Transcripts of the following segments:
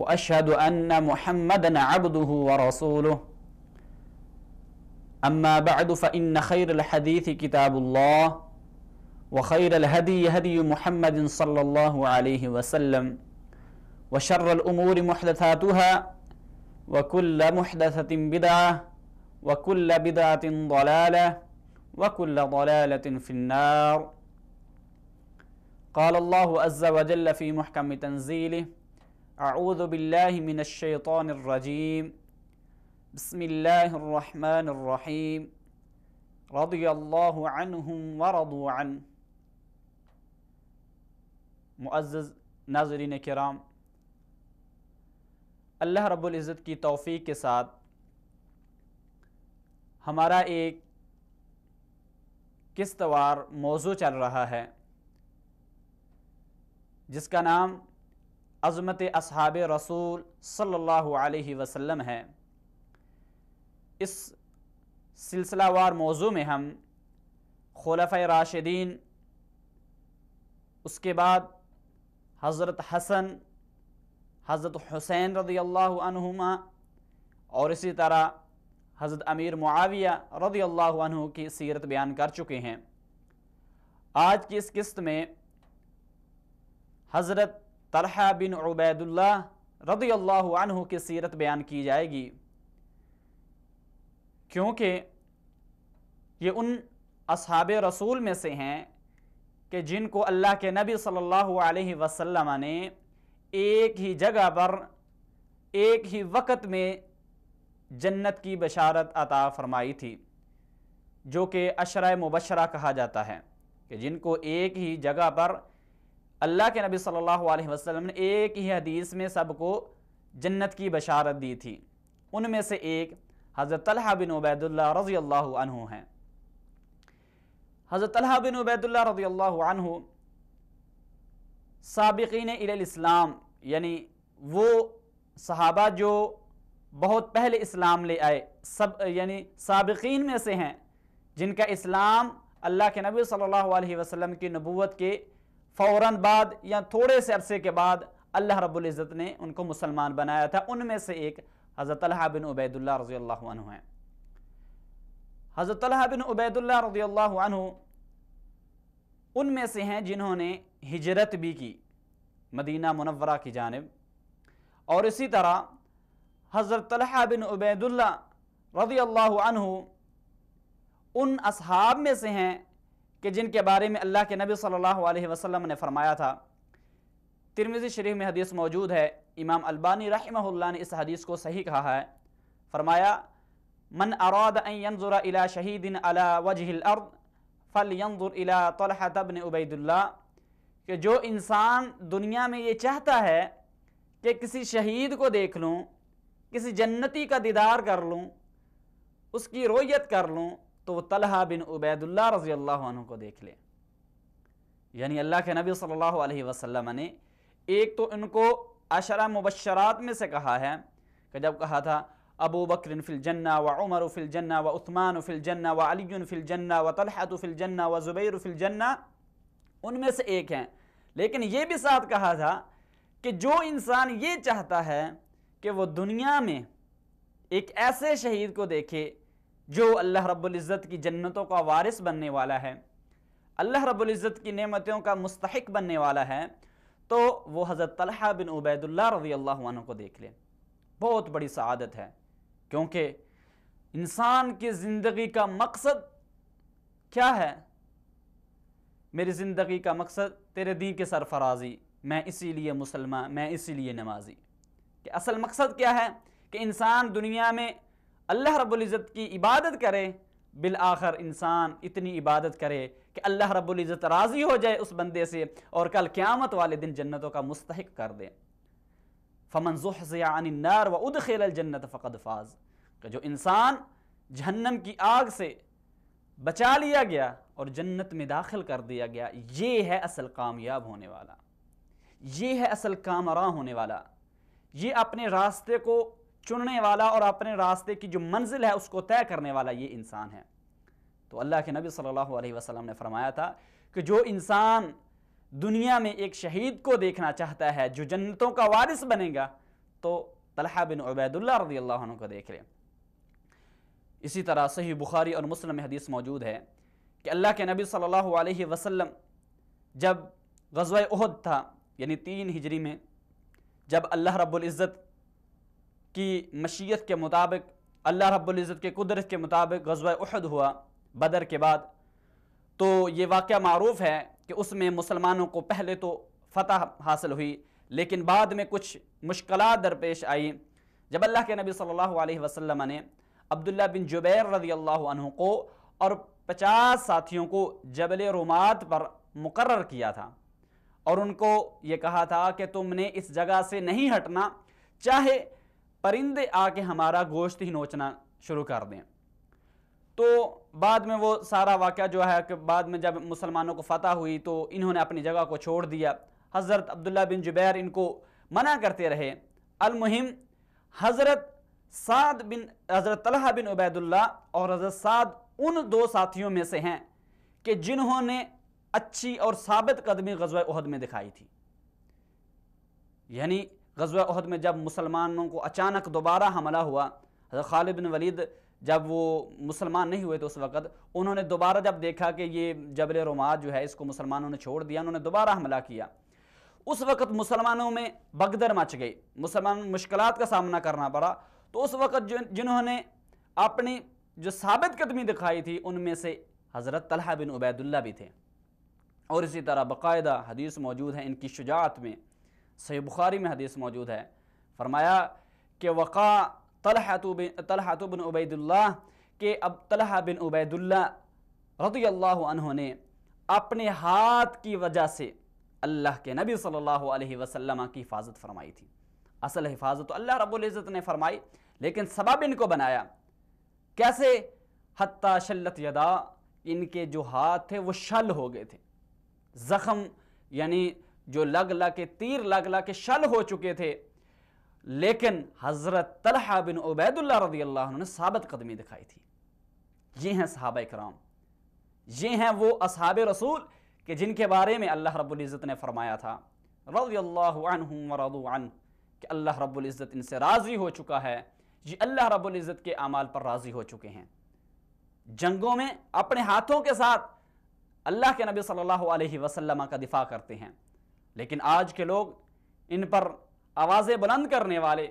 وأشهد أن محمدا عبده ورسوله أما بعد فإن خير الحديث كتاب الله وخير الهدي هدي محمد صلى الله عليه وسلم وشر الأمور محدثاتها وكل محدثة بدعة وكل بدعة ضلالة وكل ضلالة في النار قال الله عز وجل في محكم تنزيله اعوذ باللہ من الشیطان الرجیم بسم اللہ الرحمن الرحیم رضی اللہ عنہم ورضو عن معزز ناظرین کرام اللہ رب العزت کی توفیق کے ساتھ ہمارا ایک قسطوار موضوع چل رہا ہے جس کا نام عظمت اصحاب رسول صلی اللہ علیہ وسلم ہے اس سلسلہ وار موضوع میں ہم خلفۂ راشدین اس کے بعد حضرت حسن حضرت حسین رضی اللہ عنہما اور اسی طرح حضرت امیر معاویہ رضی اللہ عنہ کی سیرت بیان کر چکے ہیں آج کی اس قسط میں حضرت طلحہ بن عبید اللہ رضی اللہ عنہ کی سیرت بیان کی جائے گی کیونکہ یہ ان اصحاب رسول میں سے ہیں کہ جن کو اللہ کے نبی صلی اللہ علیہ وسلم نے ایک ہی جگہ پر ایک ہی وقت میں جنت کی بشارت عطا فرمائی تھی جو کہ اشرہ مبشرہ کہا جاتا ہے کہ جن کو ایک ہی جگہ پر اللہ کے نبی صلی اللہ علیہ وسلم نے ایک ہی حدیث میں سب کو جنت کی بشارت دی تھی ان میں سے ایک حضرت طلحہ بن عبید اللہ رضی اللہ عنہ ہیں حضرت طلحہ بن عبید اللہ رضی اللہ عنہ سابقین اد الاسلام یعنی وہ صحابہ جو بہت پہلے اسلام لے آئے سب یعنی سابقین میں سے ہیں جن کا اسلام اللہ کے نبی صلی اللہ علیہ وسلم کی نبوت کے فوراً بعد یا تھوڑے سے عرصے کے بعد اللہ رب العزت نے ان کو مسلمان بنایا تھا ان میں سے ایک حضرت بن عبید اللہ رضی اللہ عنہ حضرت بن عبید اللہ اللہ رضی عنہ ان میں سے ہیں جنہوں نے ہجرت بھی کی مدینہ منورہ کی جانب اور اسی طرح حضرت بن عبید اللہ رضی اللہ عنہ ان اصحاب میں سے ہیں کہ جن کے بارے میں اللہ کے نبی صلی اللہ علیہ وسلم نے فرمایا تھا ترمیزی شریف میں حدیث موجود ہے امام البانی رحمہ اللہ نے اس حدیث کو صحیح کہا ہے فرمایا من اراد ان اَرادر الى شہید وجه الارض فلينظر الی طلح ابن عبید اللہ کہ جو انسان دنیا میں یہ چاہتا ہے کہ کسی شہید کو دیکھ لوں کسی جنتی کا دیدار کر لوں اس کی رویت کر لوں تو وہ طلحہ بن عبید اللہ رضی اللہ عنہ کو دیکھ لے یعنی اللہ کے نبی صلی اللہ علیہ وسلم نے ایک تو ان کو عشرہ مبشرات میں سے کہا ہے کہ جب کہا تھا ابو بکر فی الجنہ و عمر فی الجنہ و عثمان فی الجنہ و علی فی الجنہ و طلحت فی الجنہ و زبیر فی الجنہ ان میں سے ایک ہیں لیکن یہ بھی ساتھ کہا تھا کہ جو انسان یہ چاہتا ہے کہ وہ دنیا میں ایک ایسے شہید کو دیکھے جو اللہ رب العزت کی جنتوں کا وارث بننے والا ہے اللہ رب العزت کی نعمتوں کا مستحق بننے والا ہے تو وہ حضرت طلحہ بن عبید اللہ رضی اللہ عنہ کو دیکھ لیں بہت بڑی سعادت ہے کیونکہ انسان کی زندگی کا مقصد کیا ہے میری زندگی کا مقصد تیرے دین کے سرفرازی میں اسی لیے مسلمان میں اسی لیے نمازی کہ اصل مقصد کیا ہے کہ انسان دنیا میں اللہ رب العزت کی عبادت کرے بالآخر انسان اتنی عبادت کرے کہ اللہ رب العزت راضی ہو جائے اس بندے سے اور کل قیامت والے دن جنتوں کا مستحق کر دے فمن زحضیانی النار و ادخل الجنت فقد فاز کہ جو انسان جہنم کی آگ سے بچا لیا گیا اور جنت میں داخل کر دیا گیا یہ ہے اصل کامیاب ہونے والا یہ ہے اصل کامراں ہونے والا یہ اپنے راستے کو چننے والا اور اپنے راستے کی جو منزل ہے اس کو طے کرنے والا یہ انسان ہے تو اللہ کے نبی صلی اللہ علیہ وسلم نے فرمایا تھا کہ جو انسان دنیا میں ایک شہید کو دیکھنا چاہتا ہے جو جنتوں کا وارث بنے گا تو طلحہ بن عبید اللہ رضی اللہ عنہ کو دیکھ لے اسی طرح صحیح بخاری اور مسلم میں حدیث موجود ہے کہ اللہ کے نبی صلی اللہ علیہ وسلم جب غزوہ احد تھا یعنی تین ہجری میں جب اللہ رب العزت کی مشیت کے مطابق اللہ رب العزت کے قدرت کے مطابق غزوہ احد ہوا بدر کے بعد تو یہ واقعہ معروف ہے کہ اس میں مسلمانوں کو پہلے تو فتح حاصل ہوئی لیکن بعد میں کچھ مشکلات درپیش آئیں جب اللہ کے نبی صلی اللہ علیہ وسلم نے عبداللہ بن جبیر رضی اللہ عنہ کو اور پچاس ساتھیوں کو جبل رومات پر مقرر کیا تھا اور ان کو یہ کہا تھا کہ تم نے اس جگہ سے نہیں ہٹنا چاہے پرندے آ کے ہمارا گوشت ہی نوچنا شروع کر دیں تو بعد میں وہ سارا واقعہ جو ہے کہ بعد میں جب مسلمانوں کو فتح ہوئی تو انہوں نے اپنی جگہ کو چھوڑ دیا حضرت عبداللہ بن جبیر ان کو منع کرتے رہے المہم حضرت سعد بن حضرت طلحہ بن عبید اللہ اور حضرت سعد ان دو ساتھیوں میں سے ہیں کہ جنہوں نے اچھی اور ثابت قدمی غزوہ احد میں دکھائی تھی یعنی غزوہ احد عہد میں جب مسلمانوں کو اچانک دوبارہ حملہ ہوا حضرت خالد بن ولید جب وہ مسلمان نہیں ہوئے تو اس وقت انہوں نے دوبارہ جب دیکھا کہ یہ جبر رومات جو ہے اس کو مسلمانوں نے چھوڑ دیا انہوں نے دوبارہ حملہ کیا اس وقت مسلمانوں میں بگدر مچ گئی مسلمان مشکلات کا سامنا کرنا پڑا تو اس وقت جنہوں نے اپنی جو ثابت قدمی دکھائی تھی ان میں سے حضرت طلحہ بن عبید اللہ بھی تھے اور اسی طرح باقاعدہ حدیث موجود ہیں ان کی شجاعت میں صحیح بخاری میں حدیث موجود ہے فرمایا کہ وقع طلحہ بن بن عبید اللہ کہ اب طلحہ بن عبید اللہ رضی اللہ عنہ نے اپنے ہاتھ کی وجہ سے اللہ کے نبی صلی اللہ علیہ وسلم کی حفاظت فرمائی تھی اصل حفاظت تو اللہ رب العزت نے فرمائی لیکن سبب ان کو بنایا کیسے حتیٰ شلت یدا ان کے جو ہاتھ تھے وہ شل ہو گئے تھے زخم یعنی جو لگ لگ کے تیر لگ لگ کے شل ہو چکے تھے لیکن حضرت طلحہ بن عبید اللہ رضی اللہ عنہ نے ثابت قدمی دکھائی تھی یہ ہیں صحابہ کرام یہ ہیں وہ اصحاب رسول کہ جن کے بارے میں اللہ رب العزت نے فرمایا تھا رضی اللہ عن کہ اللہ رب العزت ان سے راضی ہو چکا ہے یہ اللہ رب العزت کے اعمال پر راضی ہو چکے ہیں جنگوں میں اپنے ہاتھوں کے ساتھ اللہ کے نبی صلی اللہ علیہ وسلم کا دفاع کرتے ہیں لیکن آج کے لوگ ان پر آوازیں بلند کرنے والے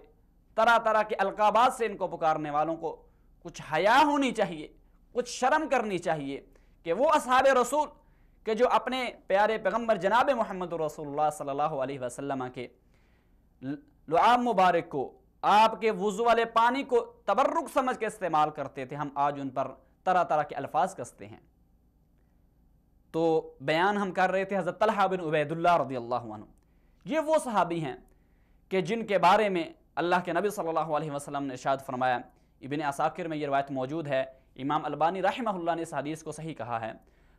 طرح طرح کے القابات سے ان کو پکارنے والوں کو کچھ حیا ہونی چاہیے کچھ شرم کرنی چاہیے کہ وہ اصحاب رسول کہ جو اپنے پیارے پیغمبر جناب محمد رسول اللہ صلی اللہ علیہ وسلم کے لعام مبارک کو آپ کے وضو والے پانی کو تبرک سمجھ کے استعمال کرتے تھے ہم آج ان پر طرح طرح کے الفاظ کستے ہیں تو بیان ہم کر رہے تھے حضرت طلحہ بن عبید اللہ رضی اللہ عنہ یہ وہ صحابی ہیں کہ جن کے بارے میں اللہ کے نبی صلی اللہ علیہ وسلم نے ارشاد فرمایا ابن اساکر میں یہ روایت موجود ہے امام البانی رحمہ اللہ نے اس حدیث کو صحیح کہا ہے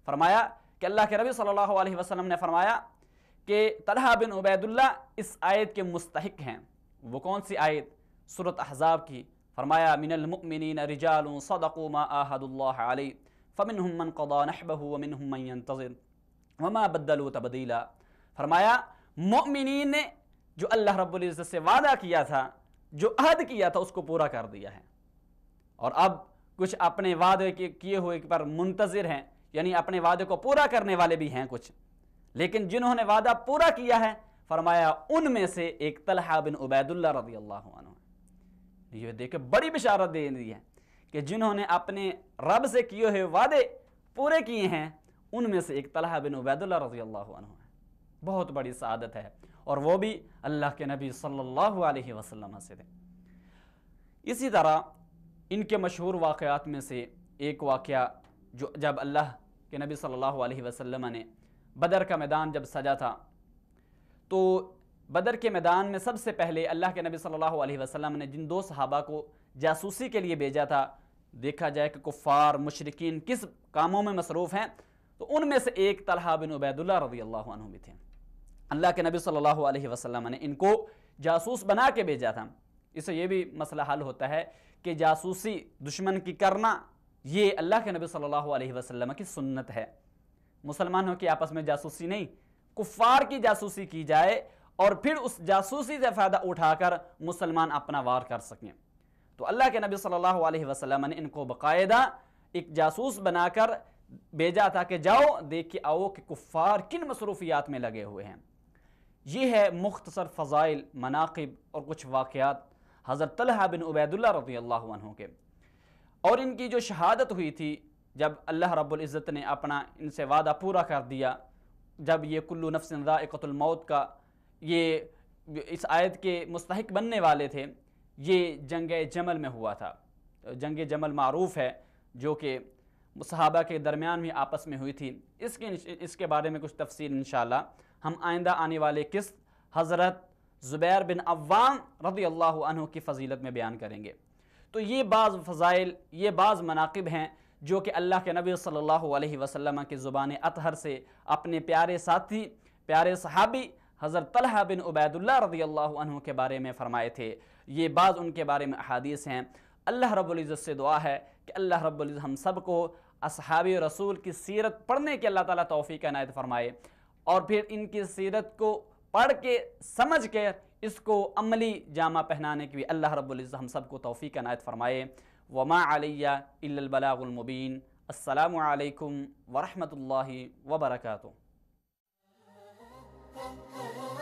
فرمایا کہ اللہ کے نبی صلی اللہ علیہ وسلم نے فرمایا کہ طلحہ بن عبید اللہ اس آیت کے مستحق ہیں وہ کون سی آیت صورت احزاب کی فرمایا من المؤمنین رجال صدقوا ما آہد اللہ علیہ فمن عمن قدا ينتظر وما بدلو تبدیلا فرمایا مؤمنین نے جو اللہ رب العزت سے وعدہ کیا تھا جو عہد کیا تھا اس کو پورا کر دیا ہے اور اب کچھ اپنے وعدے کیے ہوئے پر منتظر ہیں یعنی اپنے وعدے کو پورا کرنے والے بھی ہیں کچھ لیکن جنہوں نے وعدہ پورا کیا ہے فرمایا ان میں سے ایک طلحہ بن عبید اللہ رضی اللہ عنہ یہ دیکھ کے بڑی بشارت دے دی ہے کہ جنہوں نے اپنے رب سے کیے ہوئے وعدے پورے کیے ہیں ان میں سے ایک طلحہ بن عبید اللہ رضی اللہ عنہ ہے بہت بڑی سعادت ہے اور وہ بھی اللہ کے نبی صلی اللہ علیہ وسلم سے تھے اسی طرح ان کے مشہور واقعات میں سے ایک واقعہ جو جب اللہ کے نبی صلی اللہ علیہ وسلم نے بدر کا میدان جب سجا تھا تو بدر کے میدان میں سب سے پہلے اللہ کے نبی صلی اللہ علیہ وسلم نے جن دو صحابہ کو جاسوسی کے لیے بھیجا تھا دیکھا جائے کہ کفار مشرقین کس کاموں میں مصروف ہیں تو ان میں سے ایک طلحہ بن عبید اللہ رضی اللہ عنہ بھی تھے اللہ کے نبی صلی اللہ علیہ وسلم نے ان کو جاسوس بنا کے بھیجا تھا اسے یہ بھی مسئلہ حل ہوتا ہے کہ جاسوسی دشمن کی کرنا یہ اللہ کے نبی صلی اللہ علیہ وسلم کی سنت ہے مسلمانوں کی آپس میں جاسوسی نہیں کفار کی جاسوسی کی جائے اور پھر اس جاسوسی سے فائدہ اٹھا کر مسلمان اپنا وار کر سکیں تو اللہ کے نبی صلی اللہ علیہ وسلم نے ان کو باقاعدہ ایک جاسوس بنا کر بھیجا تھا کہ جاؤ دیکھ کے آؤ کہ کفار کن مصروفیات میں لگے ہوئے ہیں یہ ہے مختصر فضائل مناقب اور کچھ واقعات حضرت طلحہ بن عبید اللہ رضی اللہ عنہ کے اور ان کی جو شہادت ہوئی تھی جب اللہ رب العزت نے اپنا ان سے وعدہ پورا کر دیا جب یہ کلو نفس ذائقت الموت کا یہ اس آیت کے مستحق بننے والے تھے یہ جنگ جمل میں ہوا تھا جنگ جمل معروف ہے جو کہ صحابہ کے درمیان بھی آپس میں ہوئی تھی اس کے اس کے بارے میں کچھ تفصیل انشاءاللہ ہم آئندہ آنے والے قسط حضرت زبیر بن عوام رضی اللہ عنہ کی فضیلت میں بیان کریں گے تو یہ بعض فضائل یہ بعض مناقب ہیں جو کہ اللہ کے نبی صلی اللہ علیہ وسلم کی زبان اطہر سے اپنے پیارے ساتھی پیارے صحابی حضرت طلحہ بن عبید اللہ رضی اللہ عنہ کے بارے میں فرمائے تھے یہ بعض ان کے بارے میں احادیث ہیں اللہ رب العزت سے دعا ہے کہ اللہ رب العزت ہم سب کو اصحاب رسول کی سیرت پڑھنے کے اللہ تعالیٰ توفیق عنایت فرمائے اور پھر ان کی سیرت کو پڑھ کے سمجھ کے اس کو عملی جامہ پہنانے کی بھی اللہ رب العزت ہم سب کو توفیق عنایت فرمائے وما ماں علیہ البلاغ المبین السلام علیکم ورحمۃ اللہ وبرکاتہ oh, oh. oh.